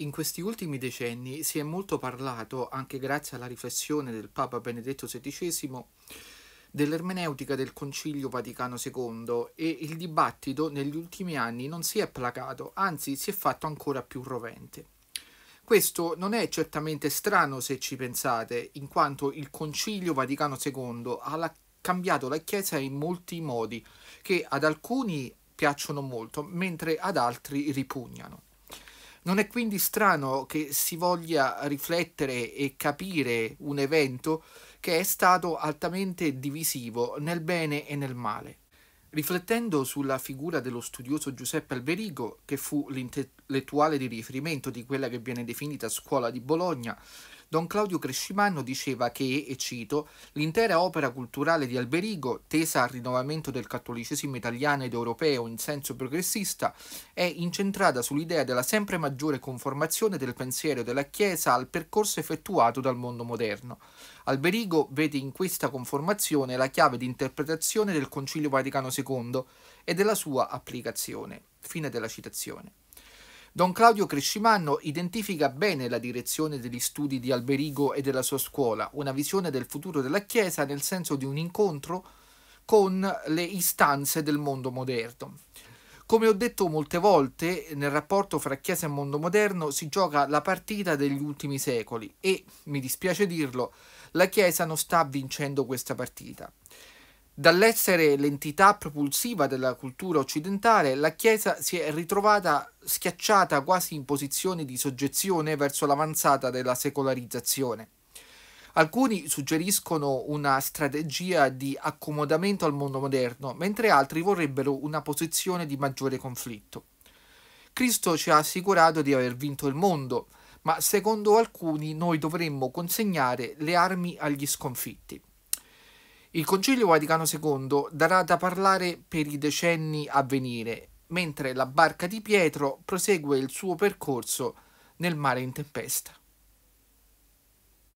In questi ultimi decenni si è molto parlato, anche grazie alla riflessione del Papa Benedetto XVI, dell'ermeneutica del Concilio Vaticano II e il dibattito negli ultimi anni non si è placato, anzi si è fatto ancora più rovente. Questo non è certamente strano se ci pensate, in quanto il Concilio Vaticano II ha cambiato la Chiesa in molti modi, che ad alcuni piacciono molto, mentre ad altri ripugnano. Non è quindi strano che si voglia riflettere e capire un evento che è stato altamente divisivo nel bene e nel male. Riflettendo sulla figura dello studioso Giuseppe Alberigo, che fu l'intellettuale di riferimento di quella che viene definita scuola di Bologna, Don Claudio Crescimanno diceva che, e cito, l'intera opera culturale di Alberigo, tesa al rinnovamento del cattolicesimo italiano ed europeo in senso progressista, è incentrata sull'idea della sempre maggiore conformazione del pensiero della Chiesa al percorso effettuato dal mondo moderno. Alberigo vede in questa conformazione la chiave di interpretazione del Concilio Vaticano II e della sua applicazione. Fine della citazione. Don Claudio Crescimanno identifica bene la direzione degli studi di Alberigo e della sua scuola, una visione del futuro della Chiesa nel senso di un incontro con le istanze del mondo moderno. Come ho detto molte volte, nel rapporto fra Chiesa e mondo moderno si gioca la partita degli ultimi secoli e, mi dispiace dirlo, la Chiesa non sta vincendo questa partita. Dall'essere l'entità propulsiva della cultura occidentale, la Chiesa si è ritrovata schiacciata quasi in posizione di soggezione verso l'avanzata della secolarizzazione. Alcuni suggeriscono una strategia di accomodamento al mondo moderno, mentre altri vorrebbero una posizione di maggiore conflitto. Cristo ci ha assicurato di aver vinto il mondo, ma secondo alcuni noi dovremmo consegnare le armi agli sconfitti. Il Concilio Vaticano II darà da parlare per i decenni a venire, mentre la barca di Pietro prosegue il suo percorso nel mare in tempesta.